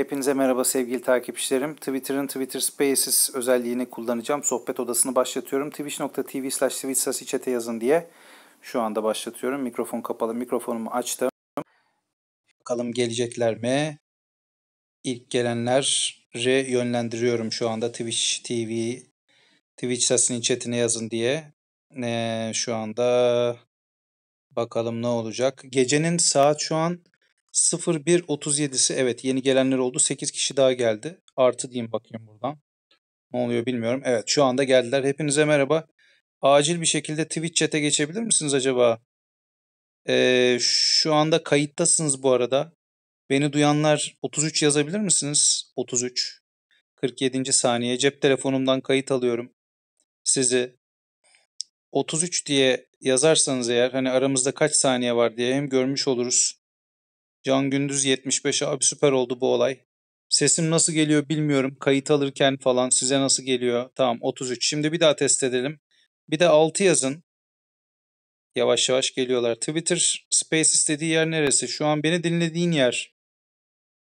Hepinize merhaba sevgili takipçilerim. Twitter'ın Twitter Spaces özelliğini kullanacağım. Sohbet odasını başlatıyorum. Twitch.tv slash Twitch chat'e yazın diye şu anda başlatıyorum. Mikrofon kapalı. Mikrofonumu açtım. Bakalım gelecekler mi? İlk gelenlere yönlendiriyorum şu anda Twitch TV Twitch sesini chat'ine yazın diye. Ee, şu anda bakalım ne olacak. Gecenin saat şu an 0137'si evet yeni gelenler oldu. 8 kişi daha geldi. Artı diyeyim bakayım buradan. Ne oluyor bilmiyorum. Evet şu anda geldiler. Hepinize merhaba. Acil bir şekilde Twitch chat'e geçebilir misiniz acaba? Ee, şu anda kayıttasınız bu arada. Beni duyanlar 33 yazabilir misiniz? 33. 47. saniye. Cep telefonumdan kayıt alıyorum. Sizi 33 diye yazarsanız eğer hani aramızda kaç saniye var diye hem görmüş oluruz Can Gündüz 75'e abi süper oldu bu olay. Sesim nasıl geliyor bilmiyorum. Kayıt alırken falan size nasıl geliyor? Tamam 33. Şimdi bir daha test edelim. Bir de 6 yazın. Yavaş yavaş geliyorlar. Twitter Space istediği yer neresi? Şu an beni dinlediğin yer.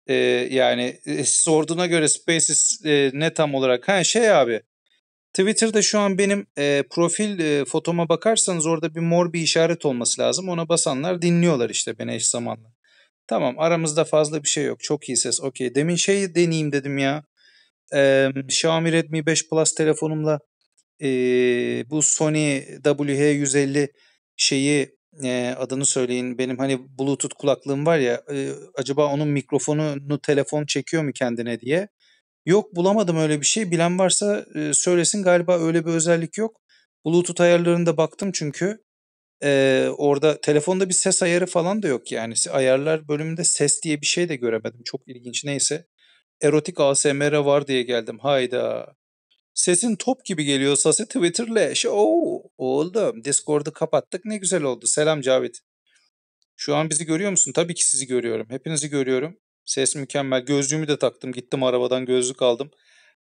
Ee, yani e, sorduğuna göre Spaces e, ne tam olarak? Ha şey abi. Twitter'da şu an benim e, profil e, fotoma bakarsanız orada bir mor bir işaret olması lazım. Ona basanlar dinliyorlar işte beni eş zamanlı. Tamam aramızda fazla bir şey yok. Çok iyi ses okey. Demin şey deneyeyim dedim ya. Ee, Xiaomi Redmi 5 Plus telefonumla e, bu Sony WH150 şeyi e, adını söyleyin. Benim hani Bluetooth kulaklığım var ya. E, acaba onun mikrofonunu telefon çekiyor mu kendine diye. Yok bulamadım öyle bir şey. Bilen varsa e, söylesin galiba öyle bir özellik yok. Bluetooth ayarlarında baktım çünkü e, orada telefonda bir ses ayarı falan da yok yani. Ayarlar bölümünde ses diye bir şey de göremedim. Çok ilginç neyse. Erotik ASMR var diye geldim. Hayda. Sesin top gibi geliyor sası Twitter'le. Şey, oo, oğlum Discord'u kapattık ne güzel oldu. Selam Cavit. Şu an bizi görüyor musun? Tabii ki sizi görüyorum. Hepinizi görüyorum. Ses mükemmel. Gözlüğümü de taktım. Gittim arabadan gözlük aldım.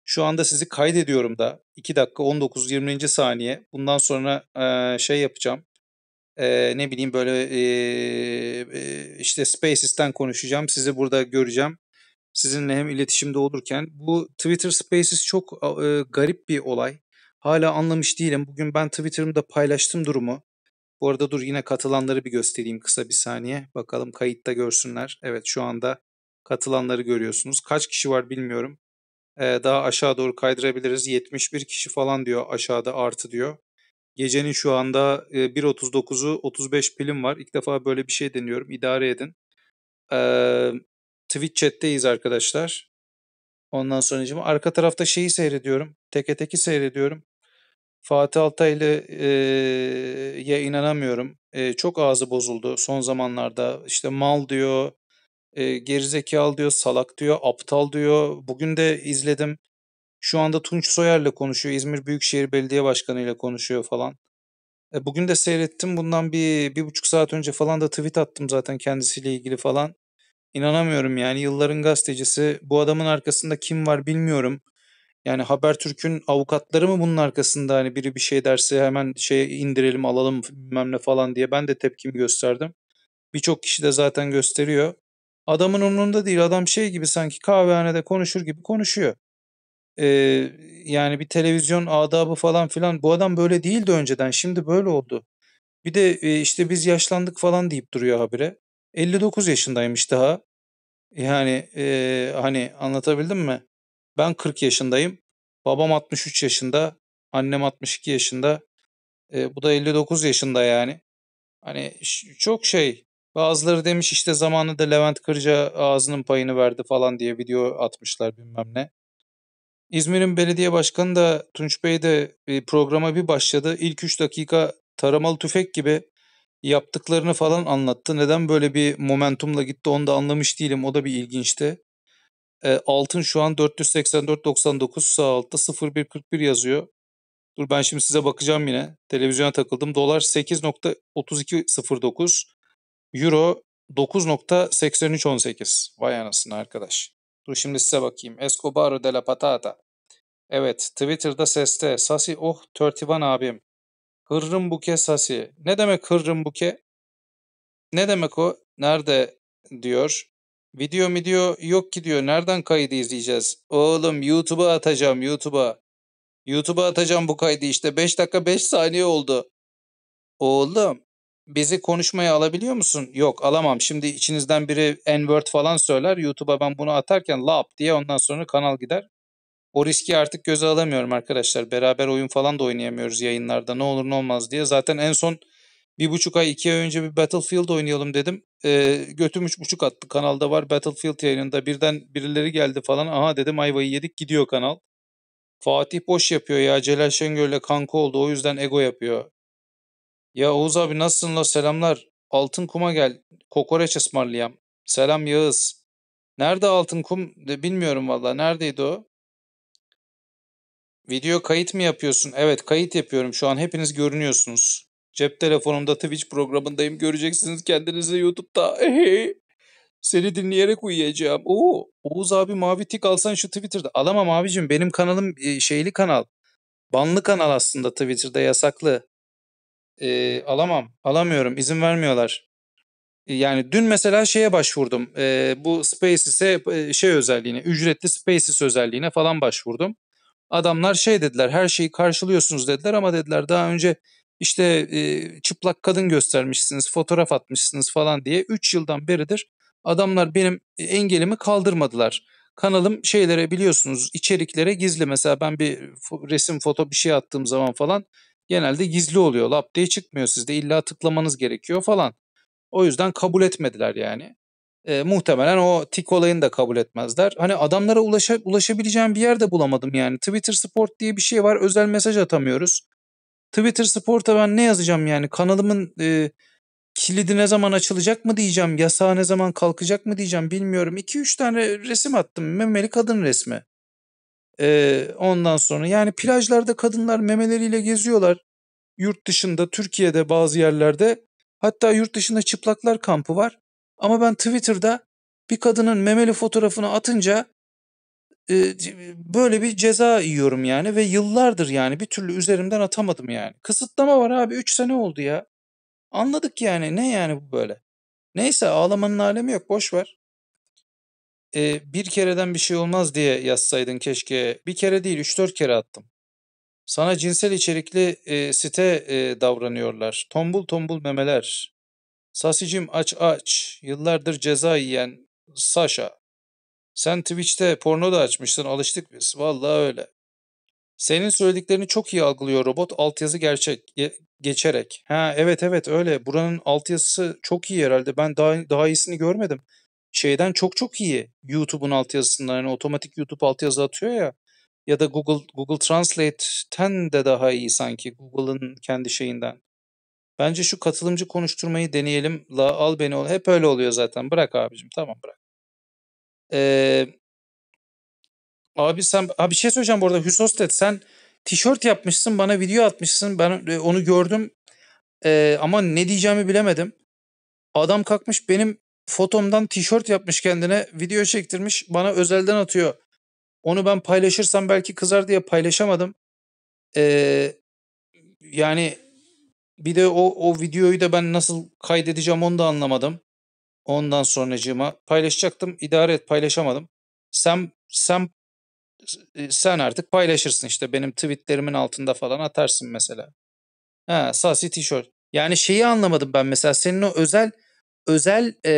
Şu anda sizi kaydediyorum da. 2 dakika 19-20. saniye. Bundan sonra e, şey yapacağım e, ne bileyim böyle e, e, işte Spaces'ten konuşacağım. Sizi burada göreceğim. Sizinle hem iletişimde olurken bu Twitter Spaces çok e, garip bir olay. Hala anlamış değilim. Bugün ben Twitter'ımda paylaştım durumu. Bu arada dur yine katılanları bir göstereyim kısa bir saniye. Bakalım kayıtta görsünler. Evet şu anda katılanları görüyorsunuz. Kaç kişi var bilmiyorum. Ee, daha aşağı doğru kaydırabiliriz. 71 kişi falan diyor aşağıda artı diyor. Gecenin şu anda 1.39'u 35 pilim var. İlk defa böyle bir şey deniyorum. İdare edin. Ee, Twitch chat'teyiz arkadaşlar. Ondan sonra arka tarafta şeyi seyrediyorum. Teke teki seyrediyorum. Fatih Altaylı ya inanamıyorum. E, çok ağzı bozuldu son zamanlarda. İşte mal diyor, e, gerizekalı diyor, salak diyor, aptal diyor. Bugün de izledim. Şu anda Tunç Soyer'le konuşuyor. İzmir Büyükşehir Belediye Başkanı ile konuşuyor falan. E, bugün de seyrettim. Bundan bir, bir buçuk saat önce falan da tweet attım zaten kendisiyle ilgili falan. İnanamıyorum yani yılların gazetecisi. Bu adamın arkasında kim var bilmiyorum. Yani Habertürk'ün avukatları mı bunun arkasında hani biri bir şey derse hemen şey indirelim alalım bilmem ne falan diye ben de tepkimi gösterdim. Birçok kişi de zaten gösteriyor. Adamın umrunda değil adam şey gibi sanki kahvehanede konuşur gibi konuşuyor e, yani bir televizyon adabı falan filan bu adam böyle değildi önceden şimdi böyle oldu. Bir de e, işte biz yaşlandık falan deyip duruyor habire. 59 yaşındaymış daha. Yani e, hani anlatabildim mi? Ben 40 yaşındayım. Babam 63 yaşında. Annem 62 yaşında. E, bu da 59 yaşında yani. Hani çok şey bazıları demiş işte zamanında Levent Kırca ağzının payını verdi falan diye video atmışlar bilmem ne. İzmir'in belediye başkanı da Tunç Bey de e, programa bir başladı. İlk 3 dakika taramalı tüfek gibi yaptıklarını falan anlattı. Neden böyle bir momentumla gitti onu da anlamış değilim. O da bir ilginçti. E, altın şu an 484.99 sağ altta 01.41 yazıyor. Dur ben şimdi size bakacağım yine. Televizyona takıldım. Dolar 8.3209. Euro 9.8318. Vay anasını arkadaş. Dur şimdi size bakayım. Escobar de la Patata. Evet Twitter'da seste. Sasi oh 31 abim. Hırrım buke sasi. Ne demek hırrım buke? Ne demek o? Nerede diyor. Video video yok ki diyor. Nereden kaydı izleyeceğiz? Oğlum YouTube'a atacağım YouTube'a. YouTube'a atacağım bu kaydı işte. 5 dakika 5 saniye oldu. Oğlum bizi konuşmaya alabiliyor musun? Yok alamam. Şimdi içinizden biri N-word falan söyler. YouTube'a ben bunu atarken lap diye ondan sonra kanal gider. O riski artık göze alamıyorum arkadaşlar. Beraber oyun falan da oynayamıyoruz yayınlarda ne olur ne olmaz diye. Zaten en son bir buçuk ay iki ay önce bir Battlefield oynayalım dedim. E, götüm üç buçuk attı kanalda var Battlefield yayınında. Birden birileri geldi falan. Aha dedim ayvayı yedik gidiyor kanal. Fatih boş yapıyor ya Celal Şengör'le kanka oldu o yüzden ego yapıyor. Ya Oğuz abi nasılsın la selamlar. Altın kuma gel. Kokoreç ısmarlayam. Selam Yağız. Nerede altın kum? De bilmiyorum valla. Neredeydi o? Video kayıt mı yapıyorsun? Evet kayıt yapıyorum. Şu an hepiniz görünüyorsunuz. Cep telefonumda Twitch programındayım. Göreceksiniz kendinizi YouTube'da. Seni dinleyerek uyuyacağım. Oo, Oğuz abi mavi tik alsan şu Twitter'da. Alamam abicim benim kanalım e, şeyli kanal. Banlı kanal aslında Twitter'da yasaklı e, alamam, alamıyorum, izin vermiyorlar. Yani dün mesela şeye başvurdum. E, bu Spaces'e şey özelliğine, ücretli Spaces özelliğine falan başvurdum. Adamlar şey dediler, her şeyi karşılıyorsunuz dediler ama dediler daha önce işte e, çıplak kadın göstermişsiniz, fotoğraf atmışsınız falan diye 3 yıldan beridir adamlar benim engelimi kaldırmadılar. Kanalım şeylere biliyorsunuz içeriklere gizli mesela ben bir resim foto bir şey attığım zaman falan genelde gizli oluyor. Lap diye çıkmıyor sizde illa tıklamanız gerekiyor falan. O yüzden kabul etmediler yani. E, muhtemelen o tik olayını da kabul etmezler. Hani adamlara ulaşa, ulaşabileceğim bir yerde bulamadım yani. Twitter Sport diye bir şey var özel mesaj atamıyoruz. Twitter Sport'a ben ne yazacağım yani kanalımın e, kilidi ne zaman açılacak mı diyeceğim, yasağı ne zaman kalkacak mı diyeceğim bilmiyorum. 2-3 tane resim attım memeli kadın resmi. Ee, ondan sonra yani plajlarda kadınlar memeleriyle geziyorlar. Yurt dışında, Türkiye'de bazı yerlerde. Hatta yurt dışında çıplaklar kampı var. Ama ben Twitter'da bir kadının memeli fotoğrafını atınca böyle bir ceza yiyorum yani ve yıllardır yani bir türlü üzerimden atamadım yani. Kısıtlama var abi 3 sene oldu ya. Anladık yani ne yani bu böyle. Neyse ağlamanın alemi yok boş ver e, bir kereden bir şey olmaz diye yazsaydın keşke. Bir kere değil 3-4 kere attım. Sana cinsel içerikli e, site e, davranıyorlar. Tombul tombul memeler. Sasicim aç aç. Yıllardır ceza yiyen Sasha. Sen Twitch'te porno da açmışsın alıştık biz. Vallahi öyle. Senin söylediklerini çok iyi algılıyor robot altyazı gerçek ge geçerek. Ha evet evet öyle. Buranın altyazısı çok iyi herhalde. Ben daha daha iyisini görmedim şeyden çok çok iyi. YouTube'un altyazısından hani otomatik YouTube altyazı atıyor ya ya da Google Google Translate'ten de daha iyi sanki Google'ın kendi şeyinden. Bence şu katılımcı konuşturmayı deneyelim. La al beni ol. Hep öyle oluyor zaten. Bırak abicim. Tamam bırak. Ee, abi sen abi şey söyleyeceğim bu arada Hüsostet sen tişört yapmışsın bana video atmışsın. Ben e, onu gördüm. Ee, ama ne diyeceğimi bilemedim. Adam kalkmış benim fotomdan tişört yapmış kendine video çektirmiş bana özelden atıyor. Onu ben paylaşırsam belki kızar diye paylaşamadım. Ee, yani bir de o, o videoyu da ben nasıl kaydedeceğim onu da anlamadım. Ondan sonracığıma paylaşacaktım. idare et paylaşamadım. Sen sen sen artık paylaşırsın işte benim tweetlerimin altında falan atarsın mesela. Ha, sasi tişört. Yani şeyi anlamadım ben mesela senin o özel özel e,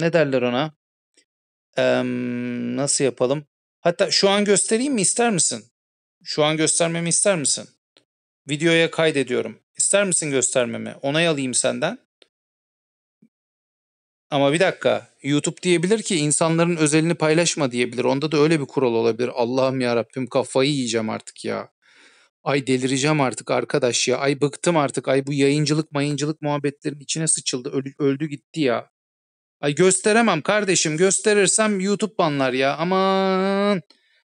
ne derler ona? E, nasıl yapalım? Hatta şu an göstereyim mi ister misin? Şu an göstermemi ister misin? Videoya kaydediyorum. İster misin göstermemi? Onay alayım senden. Ama bir dakika. YouTube diyebilir ki insanların özelini paylaşma diyebilir. Onda da öyle bir kural olabilir. Allah'ım ya Rabbim kafayı yiyeceğim artık ya. Ay delireceğim artık arkadaş ya. Ay bıktım artık. Ay bu yayıncılık mayıncılık muhabbetlerin içine sıçıldı. Öl, öldü gitti ya. Ay gösteremem kardeşim. Gösterirsem YouTube banlar ya. Aman.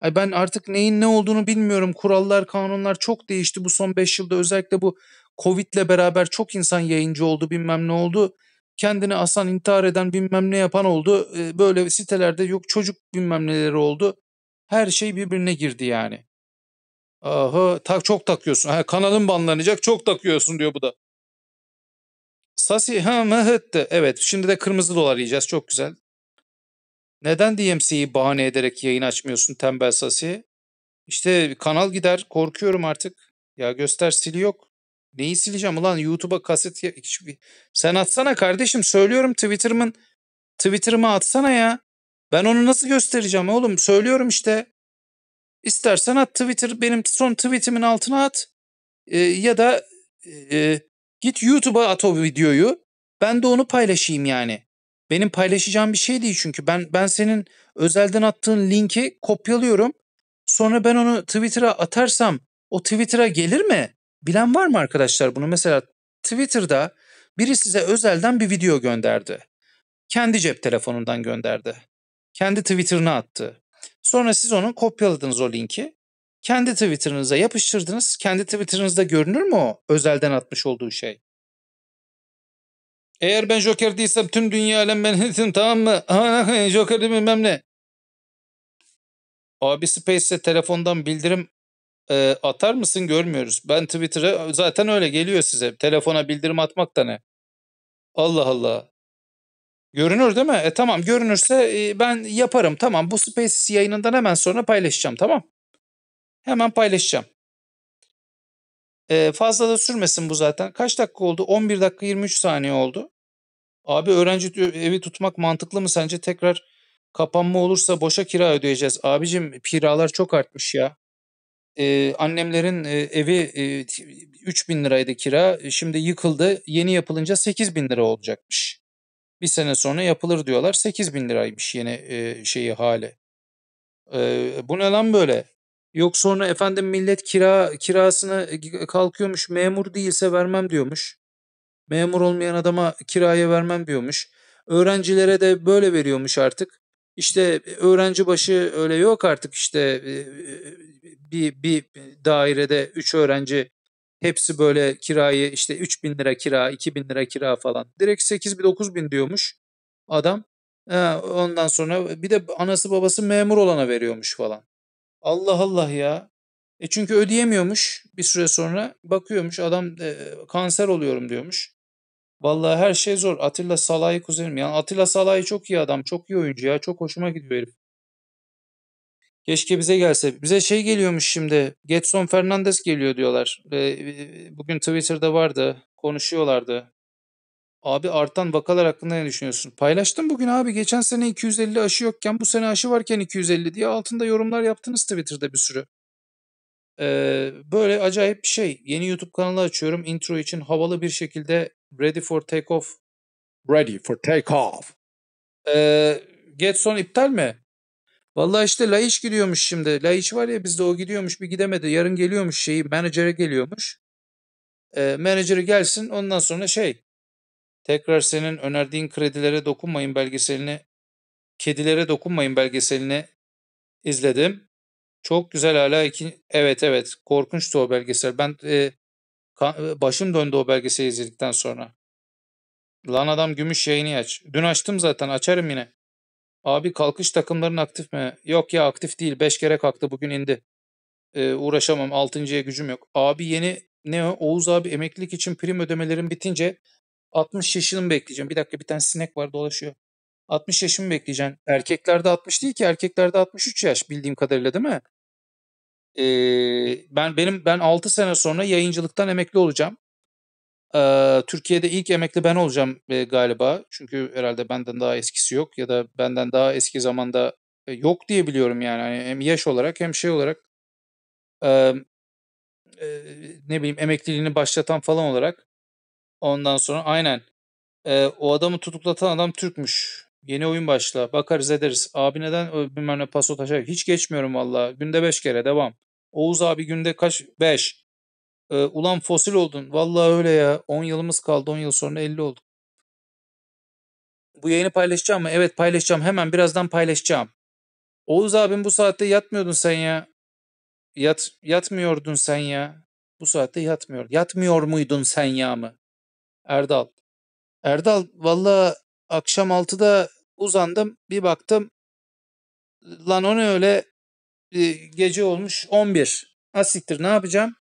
Ay ben artık neyin ne olduğunu bilmiyorum. Kurallar, kanunlar çok değişti bu son 5 yılda. Özellikle bu Covid'le beraber çok insan yayıncı oldu bilmem ne oldu. Kendini asan intihar eden bilmem ne yapan oldu. Ee, böyle sitelerde yok çocuk bilmem neleri oldu. Her şey birbirine girdi yani. Aha tak çok takıyorsun. Ha, kanalın banlanacak çok takıyorsun diyor bu da. Sasi ha mehette. Evet şimdi de kırmızı dolar yiyeceğiz çok güzel. Neden DMC'yi bahane ederek yayın açmıyorsun tembel Sasi? İşte kanal gider korkuyorum artık. Ya göster sili yok. Neyi sileceğim ulan YouTube'a kaset sen atsana kardeşim söylüyorum Twitter'ımın Twitter'ıma atsana ya. Ben onu nasıl göstereceğim oğlum söylüyorum işte. İstersen at Twitter benim son tweetimin altına at e, ya da e, git YouTube'a at o videoyu. Ben de onu paylaşayım yani. Benim paylaşacağım bir şey değil çünkü ben ben senin özelden attığın linki kopyalıyorum. Sonra ben onu Twitter'a atarsam o Twitter'a gelir mi? Bilen var mı arkadaşlar bunu? Mesela Twitter'da biri size özelden bir video gönderdi. Kendi cep telefonundan gönderdi. Kendi Twitter'ına attı. Sonra siz onun kopyaladınız o linki. Kendi Twitter'ınıza yapıştırdınız. Kendi Twitter'ınızda görünür mü o özelden atmış olduğu şey? Eğer ben Joker değilsem tüm dünya alem ben tamam mı? Joker değil bilmem ne. Abi Space'e telefondan bildirim e, atar mısın görmüyoruz. Ben Twitter'a zaten öyle geliyor size. Telefona bildirim atmak da ne? Allah Allah. Görünür değil mi? E tamam görünürse e, ben yaparım. Tamam bu Space yayınından hemen sonra paylaşacağım tamam. Hemen paylaşacağım. E, fazla da sürmesin bu zaten. Kaç dakika oldu? 11 dakika 23 saniye oldu. Abi öğrenci evi tutmak mantıklı mı sence? Tekrar kapanma olursa boşa kira ödeyeceğiz. Abicim kiralar çok artmış ya. Ee, annemlerin e, evi e, 3 bin liraydı kira. E, şimdi yıkıldı. Yeni yapılınca 8 bin lira olacakmış bir sene sonra yapılır diyorlar. 8 bin liraymış yeni e, şeyi hali. E, bu ne lan böyle? Yok sonra efendim millet kira kirasını e, e, kalkıyormuş memur değilse vermem diyormuş. Memur olmayan adama kiraya vermem diyormuş. Öğrencilere de böyle veriyormuş artık. İşte e, öğrenci başı öyle yok artık işte bir, bir dairede 3 öğrenci Hepsi böyle kirayı işte 3 bin lira kira, 2 bin lira kira falan. Direkt 8 bin 9 bin diyormuş adam. Ha, ondan sonra bir de anası babası memur olana veriyormuş falan. Allah Allah ya. E çünkü ödeyemiyormuş bir süre sonra. Bakıyormuş adam e, kanser oluyorum diyormuş. Vallahi her şey zor. Atilla Salah'ı kuzenim. Yani Atilla Salah'ı çok iyi adam. Çok iyi oyuncu ya. Çok hoşuma gidiyor herif. Keşke bize gelse. Bize şey geliyormuş şimdi. Getson Fernandez geliyor diyorlar. E, bugün Twitter'da vardı. Konuşuyorlardı. Abi artan vakalar hakkında ne düşünüyorsun? Paylaştım bugün abi. Geçen sene 250 aşı yokken bu sene aşı varken 250 diye altında yorumlar yaptınız Twitter'da bir sürü. Ee, böyle acayip bir şey. Yeni YouTube kanalı açıyorum. Intro için havalı bir şekilde Ready for Takeoff. Ready for Takeoff. Ee, Getson iptal mi? Vallahi işte Laiş gidiyormuş şimdi. Laiş var ya bizde o gidiyormuş bir gidemedi. Yarın geliyormuş şeyi menajere geliyormuş. E, menajeri gelsin ondan sonra şey tekrar senin önerdiğin kredilere dokunmayın belgeselini kedilere dokunmayın belgeselini izledim. Çok güzel hala iki evet evet korkunçtu o belgesel. Ben e, kan, başım döndü o belgeseli izledikten sonra. Lan adam gümüş yayını aç. Dün açtım zaten açarım yine. Abi kalkış takımların aktif mi? Yok ya aktif değil. 5 kere kalktı bugün indi. Ee, uğraşamam. 6.ya gücüm yok. Abi yeni ne Oğuz abi emeklilik için prim ödemelerim bitince 60 yaşını bekleyeceğim. Bir dakika bir tane sinek var dolaşıyor. 60 yaşını mı bekleyeceksin. Erkeklerde 60 değil ki erkeklerde 63 yaş bildiğim kadarıyla değil mi? Ee, ben benim ben 6 sene sonra yayıncılıktan emekli olacağım. Türkiye'de ilk emekli ben olacağım galiba. Çünkü herhalde benden daha eskisi yok ya da benden daha eski zamanda yok diye biliyorum yani. yani hem yaş olarak hem şey olarak ne bileyim emekliliğini başlatan falan olarak. Ondan sonra aynen o adamı tutuklatan adam Türkmüş. Yeni oyun başla. Bakarız ederiz. Abi neden bilmem ne paso taşa. Hiç geçmiyorum valla. Günde 5 kere devam. Oğuz abi günde kaç? 5. E, ulan fosil oldun. Vallahi öyle ya. 10 yılımız kaldı. 10 yıl sonra 50 olduk. Bu yayını paylaşacağım mı? Evet paylaşacağım. Hemen birazdan paylaşacağım. Oğuz abim bu saatte yatmıyordun sen ya. Yat, yatmıyordun sen ya. Bu saatte yatmıyor. Yatmıyor muydun sen ya mı? Erdal. Erdal valla akşam 6'da uzandım bir baktım. Lan o ne öyle gece olmuş 11. Asiktir ne yapacağım?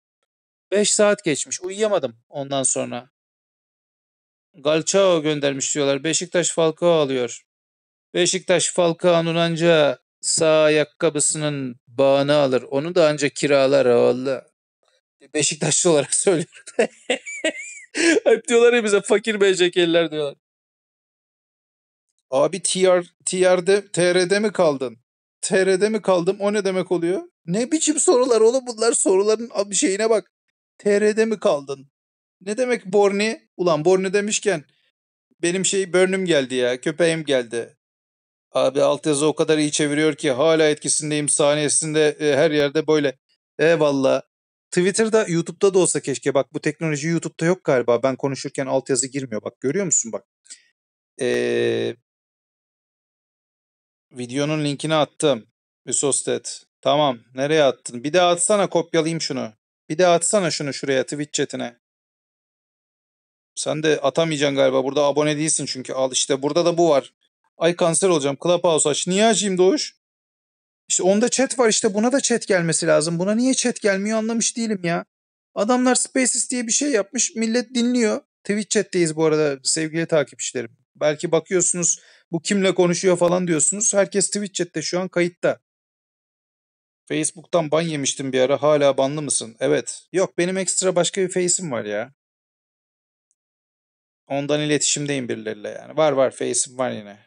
5 saat geçmiş. Uyuyamadım ondan sonra. Galçao göndermiş diyorlar. Beşiktaş Falcao alıyor. Beşiktaş Falcao'nun anca sağ ayakkabısının bağını alır. Onu da anca kiralar valla. Beşiktaşlı olarak söylüyorum. Hep diyorlar ya bize fakir BJK'liler diyorlar. Abi TR, TR'de, TR'de mi kaldın? TR'de mi kaldım? O ne demek oluyor? Ne biçim sorular oğlum bunlar soruların şeyine bak. TR'de mi kaldın? Ne demek Borni? Ulan Borni demişken benim şey Burn'üm geldi ya. Köpeğim geldi. Abi altyazı o kadar iyi çeviriyor ki hala etkisindeyim. Saniyesinde e, her yerde böyle. Eyvallah. Twitter'da, YouTube'da da olsa keşke. Bak bu teknoloji YouTube'da yok galiba. Ben konuşurken altyazı girmiyor. Bak görüyor musun bak. Ee, videonun linkini attım. Üsostet. Tamam. Nereye attın? Bir daha atsana kopyalayayım şunu. Bir de atsana şunu şuraya Twitch chatine. Sen de atamayacaksın galiba. Burada abone değilsin çünkü. Al işte burada da bu var. Ay kanser olacağım. Clubhouse aç. Niye açayım Doğuş? İşte onda chat var işte buna da chat gelmesi lazım. Buna niye chat gelmiyor anlamış değilim ya. Adamlar Spaces diye bir şey yapmış. Millet dinliyor. Twitch chat'teyiz bu arada sevgili takipçilerim. Belki bakıyorsunuz bu kimle konuşuyor falan diyorsunuz. Herkes Twitch chat'te şu an kayıtta. Facebook'tan ban yemiştim bir ara. Hala banlı mısın? Evet. Yok benim ekstra başka bir face'im var ya. Ondan iletişimdeyim birileriyle yani. Var var face'im var yine.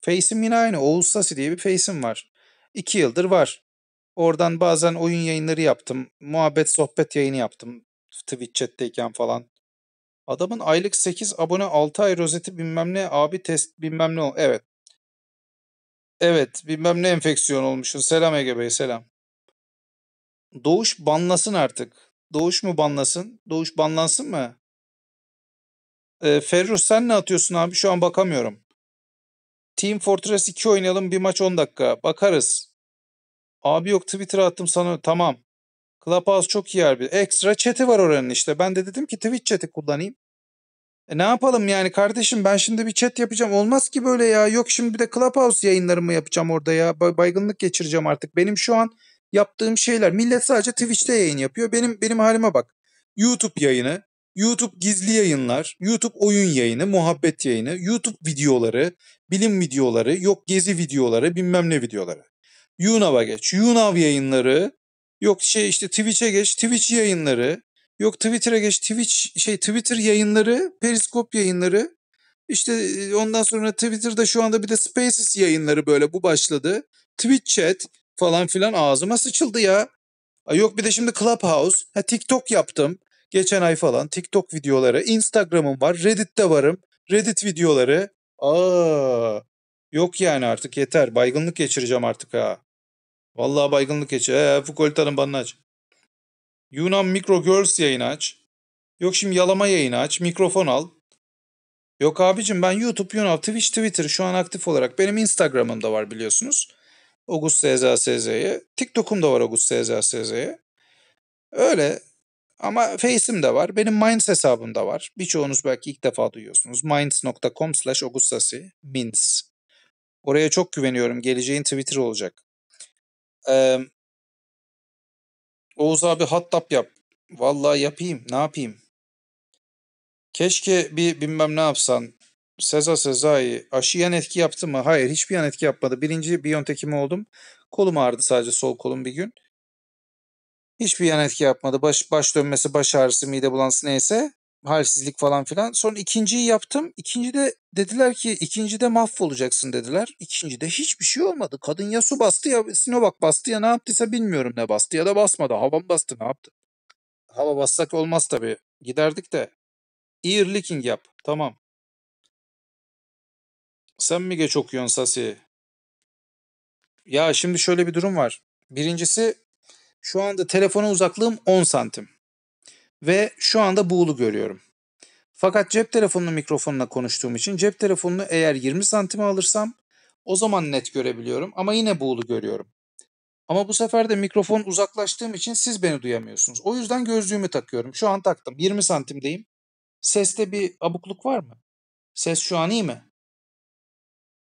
Face'im yine aynı. Oğuz Sasi diye bir face'im var. İki yıldır var. Oradan bazen oyun yayınları yaptım. Muhabbet sohbet yayını yaptım. Twitch chat'teyken falan. Adamın aylık 8 abone 6 ay rozeti bilmem ne abi test bilmem ne. Evet. Evet bilmem ne enfeksiyon olmuşsun. Selam Ege Bey selam. Doğuş banlasın artık. Doğuş mu banlasın? Doğuş banlansın mı? Ee, Ferruh sen ne atıyorsun abi? Şu an bakamıyorum. Team Fortress 2 oynayalım bir maç 10 dakika. Bakarız. Abi yok Twitter attım sana. Tamam. Clubhouse çok iyi abi. Ekstra chat'i var oranın işte. Ben de dedim ki Twitch chat'i kullanayım. E ne yapalım yani kardeşim ben şimdi bir chat yapacağım. Olmaz ki böyle ya. Yok şimdi bir de Clubhouse yayınlarımı yapacağım orada ya. Baygınlık geçireceğim artık. Benim şu an yaptığım şeyler. Millet sadece Twitch'te yayın yapıyor. Benim benim halime bak. YouTube yayını, YouTube gizli yayınlar, YouTube oyun yayını, muhabbet yayını, YouTube videoları, bilim videoları, yok gezi videoları, bilmem ne videoları. Younava geç. Younav yayınları, yok şey işte Twitch'e geç, Twitch yayınları, yok Twitter'a geç, Twitch şey Twitter yayınları, Periskop yayınları. İşte e, ondan sonra Twitter'da şu anda bir de Spaces yayınları böyle bu başladı. Twitch chat, falan filan ağzıma sıçıldı ya. Ay yok bir de şimdi Clubhouse. Ha TikTok yaptım. Geçen ay falan TikTok videoları. Instagram'ım var. Reddit'te varım. Reddit videoları. Aa. Yok yani artık yeter. Baygınlık geçireceğim artık ha. Vallahi baygınlık geçir. Ee, Foucault Hanım aç. Yunan Micro Girls yayın aç. Yok şimdi yalama yayını aç. Mikrofon al. Yok abicim ben YouTube, Yunan, Twitch, Twitter şu an aktif olarak. Benim Instagram'ım da var biliyorsunuz. August Seza Seza'yı. TikTok'um da var August Seza Seza'yı. Öyle ama Face'im de var. Benim Minds hesabım da var. Birçoğunuz belki ilk defa duyuyorsunuz. Minds.com slash Augustasi. Minds. Oraya çok güveniyorum. Geleceğin Twitter olacak. Ee, Oğuz abi hattap yap. Vallahi yapayım. Ne yapayım? Keşke bir bilmem ne yapsan. Seza sezayı aşı yan etki yaptı mı? Hayır hiçbir yan etki yapmadı. Birinci Biontech'imi oldum. Kolum ağrıdı sadece sol kolum bir gün. Hiçbir yan etki yapmadı. Baş, baş dönmesi, baş ağrısı, mide bulansı neyse. Halsizlik falan filan. Sonra ikinciyi yaptım. İkincide dediler ki ikincide mahvolacaksın dediler. İkincide hiçbir şey olmadı. Kadın ya su bastı ya Sinovac bastı ya ne yaptıysa bilmiyorum ne bastı ya da basmadı. Hava bastı ne yaptı? Hava bassak olmaz tabii. Giderdik de. Ear leaking yap. Tamam. Sen mi geç okuyorsun Sasi? Ya şimdi şöyle bir durum var. Birincisi şu anda telefonun uzaklığım 10 santim. Ve şu anda buğulu görüyorum. Fakat cep telefonunun mikrofonla konuştuğum için cep telefonunu eğer 20 santime alırsam o zaman net görebiliyorum ama yine buğulu görüyorum. Ama bu sefer de mikrofon uzaklaştığım için siz beni duyamıyorsunuz. O yüzden gözlüğümü takıyorum. Şu an taktım. 20 santimdeyim. Seste bir abukluk var mı? Ses şu an iyi mi?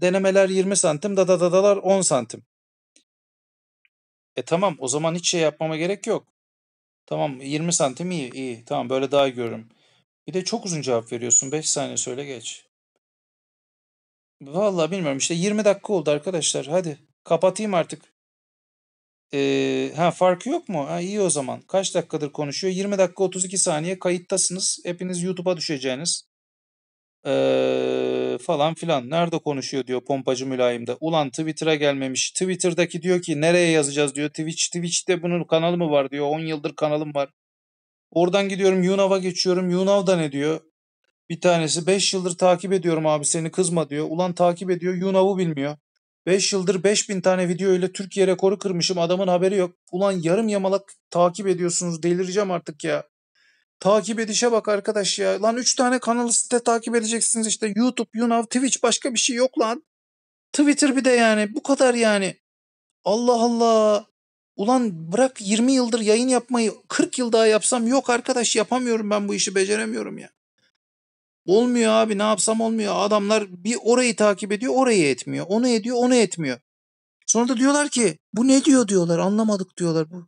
denemeler 20 santim, dadadadalar 10 santim. E tamam o zaman hiç şey yapmama gerek yok. Tamam 20 santim iyi iyi tamam böyle daha iyi görürüm. Bir de çok uzun cevap veriyorsun 5 saniye söyle geç. Vallahi bilmiyorum işte 20 dakika oldu arkadaşlar hadi kapatayım artık. Ee, ha farkı yok mu? Ha, iyi o zaman. Kaç dakikadır konuşuyor? 20 dakika 32 saniye kayıttasınız. Hepiniz YouTube'a düşeceğiniz. Ee, falan filan. Nerede konuşuyor diyor pompacı mülayimde. Ulan Twitter'a gelmemiş. Twitter'daki diyor ki nereye yazacağız diyor. Twitch, Twitch'te bunun kanalı mı var diyor. 10 yıldır kanalım var. Oradan gidiyorum Yunav'a geçiyorum. Yunav'da ne diyor? Bir tanesi 5 yıldır takip ediyorum abi seni kızma diyor. Ulan takip ediyor Yunav'ı bilmiyor. 5 yıldır 5000 tane video ile Türkiye rekoru kırmışım adamın haberi yok. Ulan yarım yamalak takip ediyorsunuz delireceğim artık ya. Takip edişe bak arkadaş ya. Lan 3 tane kanalı site takip edeceksiniz işte. YouTube, YouNow, Twitch başka bir şey yok lan. Twitter bir de yani bu kadar yani. Allah Allah. Ulan bırak 20 yıldır yayın yapmayı 40 yıl daha yapsam yok arkadaş yapamıyorum ben bu işi beceremiyorum ya. Olmuyor abi ne yapsam olmuyor. Adamlar bir orayı takip ediyor orayı etmiyor. Onu ediyor onu etmiyor. Sonra da diyorlar ki bu ne diyor diyorlar anlamadık diyorlar. Bu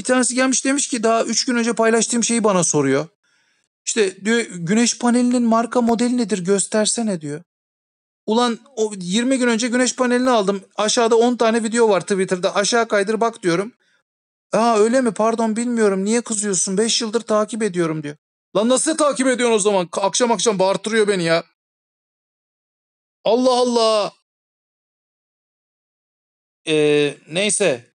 bir tanesi gelmiş demiş ki daha 3 gün önce paylaştığım şeyi bana soruyor. İşte diyor güneş panelinin marka modeli nedir göstersene diyor. Ulan o 20 gün önce güneş panelini aldım. Aşağıda 10 tane video var Twitter'da. Aşağı kaydır bak diyorum. Aa öyle mi pardon bilmiyorum niye kızıyorsun 5 yıldır takip ediyorum diyor. Lan nasıl takip ediyorsun o zaman? Akşam akşam bağırtırıyor beni ya. Allah Allah. Ee, neyse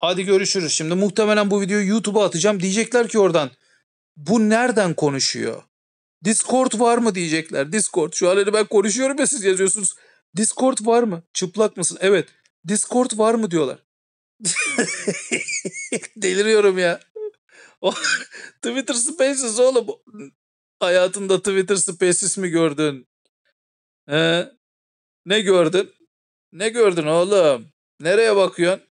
Hadi görüşürüz. Şimdi muhtemelen bu videoyu YouTube'a atacağım. Diyecekler ki oradan bu nereden konuşuyor? Discord var mı diyecekler. Discord şu an hani ben konuşuyorum ya siz yazıyorsunuz. Discord var mı? Çıplak mısın? Evet. Discord var mı diyorlar. Deliriyorum ya. Twitter Spaces oğlum. Hayatında Twitter Spaces mi gördün? Ee, ne gördün? Ne gördün oğlum? Nereye bakıyorsun?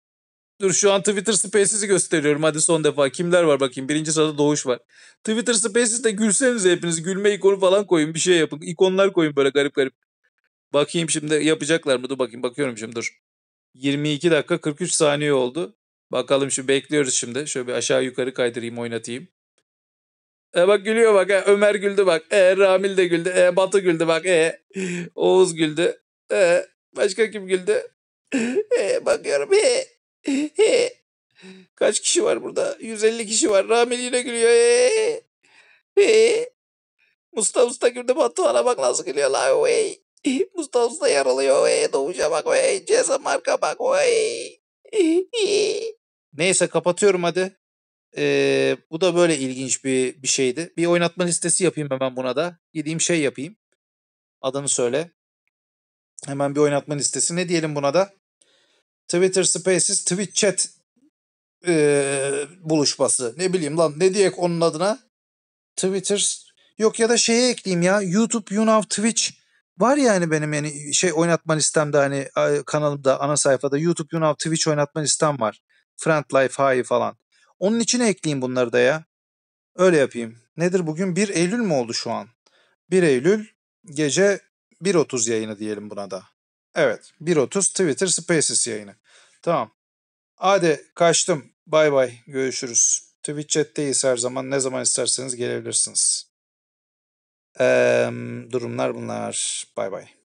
Dur şu an Twitter Spaces'i gösteriyorum. Hadi son defa. Kimler var bakayım. Birinci sırada Doğuş var. Twitter Spaces'te gülseniz hepiniz. Gülme ikonu falan koyun. Bir şey yapın. İkonlar koyun böyle garip garip. Bakayım şimdi yapacaklar mı? Dur bakayım. Bakıyorum şimdi dur. 22 dakika 43 saniye oldu. Bakalım şimdi bekliyoruz şimdi. Şöyle bir aşağı yukarı kaydırayım oynatayım. E bak gülüyor bak. E, Ömer güldü bak. E, Ramil de güldü. E, Batı güldü bak. E, Oğuz güldü. E, başka kim güldü? E, bakıyorum. E, Kaç kişi var burada? 150 kişi var. Ramil yine gülüyor. Ee, ee. Mustafa Usta güldü Batuhan'a bak nasıl gülüyor la. Ee. Mustafa Usta yaralıyor. Doğuş'a bak. Ee. Ceza marka bak. Neyse kapatıyorum hadi. Ee, bu da böyle ilginç bir, bir şeydi. Bir oynatma listesi yapayım hemen buna da. Gideyim şey yapayım. Adını söyle. Hemen bir oynatma listesi. Ne diyelim buna da? Twitter Spaces, Twitch Chat e, buluşması. Ne bileyim lan ne diyek onun adına? Twitter yok ya da şeye ekleyeyim ya YouTube, YouNow, Twitch var ya hani benim yani şey oynatma listemde hani kanalımda ana sayfada YouTube, YouNow, Twitch oynatma listem var. Friend Life, Hi falan. Onun içine ekleyeyim bunları da ya. Öyle yapayım. Nedir bugün? 1 Eylül mü oldu şu an? 1 Eylül gece 1.30 yayını diyelim buna da. Evet 1.30 Twitter Spaces yayını. Tamam. Hadi kaçtım. Bay bay. Görüşürüz. Twitch chat'teyiz her zaman. Ne zaman isterseniz gelebilirsiniz. Ee, durumlar bunlar. Bay bay.